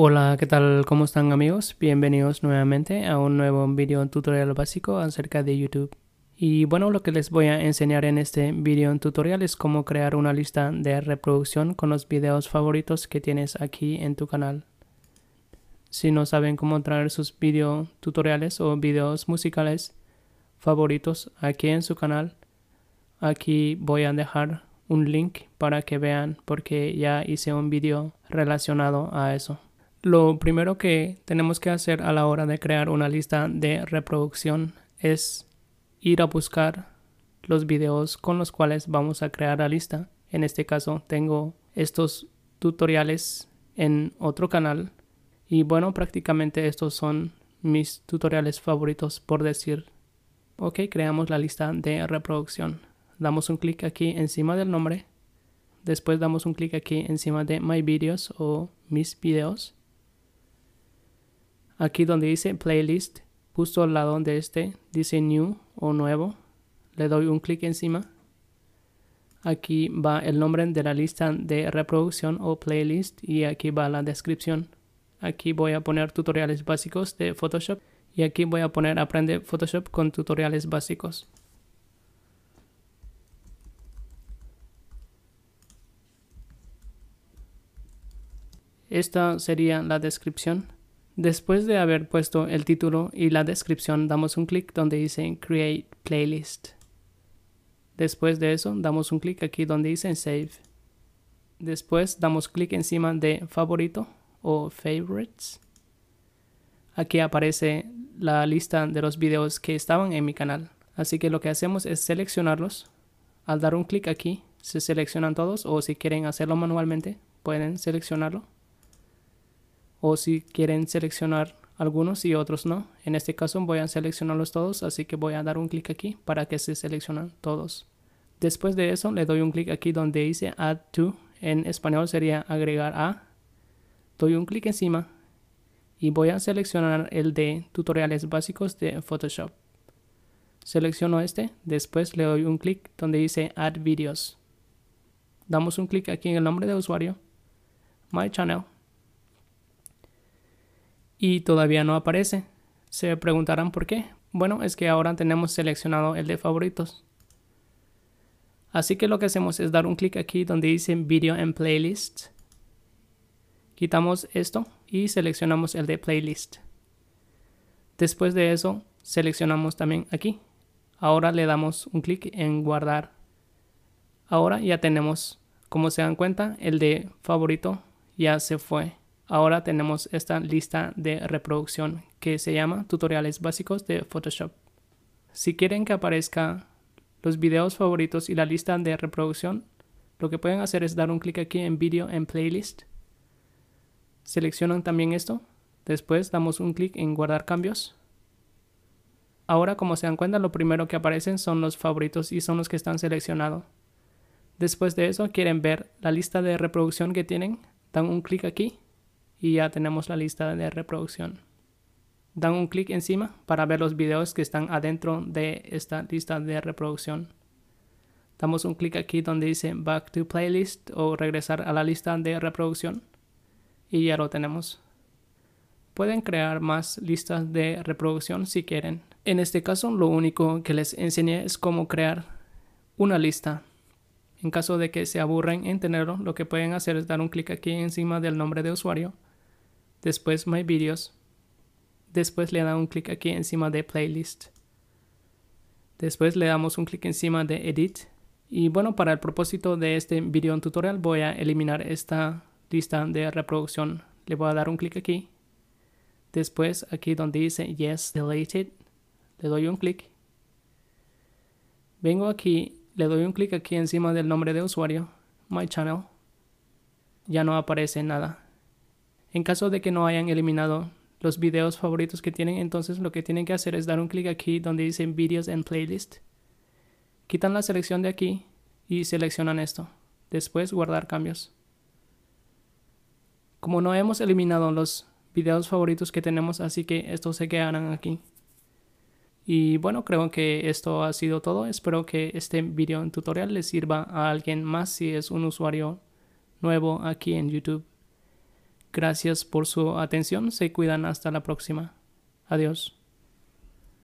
Hola, ¿qué tal? ¿Cómo están amigos? Bienvenidos nuevamente a un nuevo video tutorial básico acerca de YouTube. Y bueno, lo que les voy a enseñar en este video tutorial es cómo crear una lista de reproducción con los videos favoritos que tienes aquí en tu canal. Si no saben cómo traer sus video tutoriales o videos musicales favoritos aquí en su canal, aquí voy a dejar un link para que vean porque ya hice un video relacionado a eso. Lo primero que tenemos que hacer a la hora de crear una lista de reproducción es ir a buscar los videos con los cuales vamos a crear la lista. En este caso tengo estos tutoriales en otro canal y bueno, prácticamente estos son mis tutoriales favoritos por decir. Ok, creamos la lista de reproducción. Damos un clic aquí encima del nombre. Después damos un clic aquí encima de My Videos o Mis Videos. Aquí donde dice playlist, justo al lado de este, dice new o nuevo. Le doy un clic encima. Aquí va el nombre de la lista de reproducción o playlist y aquí va la descripción. Aquí voy a poner tutoriales básicos de Photoshop y aquí voy a poner aprende Photoshop con tutoriales básicos. Esta sería la descripción. Después de haber puesto el título y la descripción, damos un clic donde dice Create Playlist. Después de eso, damos un clic aquí donde dice Save. Después damos clic encima de Favorito o Favorites. Aquí aparece la lista de los videos que estaban en mi canal. Así que lo que hacemos es seleccionarlos. Al dar un clic aquí, se seleccionan todos o si quieren hacerlo manualmente, pueden seleccionarlo o si quieren seleccionar algunos y otros no. En este caso voy a seleccionarlos todos, así que voy a dar un clic aquí para que se seleccionen todos. Después de eso le doy un clic aquí donde dice Add to, en español sería agregar a. Doy un clic encima y voy a seleccionar el de tutoriales básicos de Photoshop. Selecciono este, después le doy un clic donde dice Add videos. Damos un clic aquí en el nombre de usuario, My Channel, y todavía no aparece. Se preguntarán por qué. Bueno, es que ahora tenemos seleccionado el de favoritos. Así que lo que hacemos es dar un clic aquí donde dice Video en Playlist. Quitamos esto y seleccionamos el de Playlist. Después de eso, seleccionamos también aquí. Ahora le damos un clic en Guardar. Ahora ya tenemos, como se dan cuenta, el de favorito ya se fue. Ahora tenemos esta lista de reproducción que se llama tutoriales básicos de Photoshop. Si quieren que aparezca los videos favoritos y la lista de reproducción, lo que pueden hacer es dar un clic aquí en Video en Playlist. Seleccionan también esto. Después damos un clic en Guardar cambios. Ahora como se dan cuenta lo primero que aparecen son los favoritos y son los que están seleccionados. Después de eso quieren ver la lista de reproducción que tienen. Dan un clic aquí y ya tenemos la lista de reproducción. Dan un clic encima para ver los videos que están adentro de esta lista de reproducción. Damos un clic aquí donde dice Back to Playlist o regresar a la lista de reproducción y ya lo tenemos. Pueden crear más listas de reproducción si quieren. En este caso lo único que les enseñé es cómo crear una lista. En caso de que se aburren en tenerlo, lo que pueden hacer es dar un clic aquí encima del nombre de usuario después My Videos, después le da un clic aquí encima de Playlist, después le damos un clic encima de Edit y bueno, para el propósito de este video tutorial voy a eliminar esta lista de reproducción, le voy a dar un clic aquí, después aquí donde dice Yes Deleted, le doy un clic, vengo aquí, le doy un clic aquí encima del nombre de usuario, My Channel, ya no aparece nada. En caso de que no hayan eliminado los videos favoritos que tienen, entonces lo que tienen que hacer es dar un clic aquí donde dice Videos and Playlist. Quitan la selección de aquí y seleccionan esto. Después guardar cambios. Como no hemos eliminado los videos favoritos que tenemos, así que estos se quedarán aquí. Y bueno, creo que esto ha sido todo. Espero que este video tutorial les sirva a alguien más si es un usuario nuevo aquí en YouTube. Gracias por su atención, se cuidan hasta la próxima. Adiós.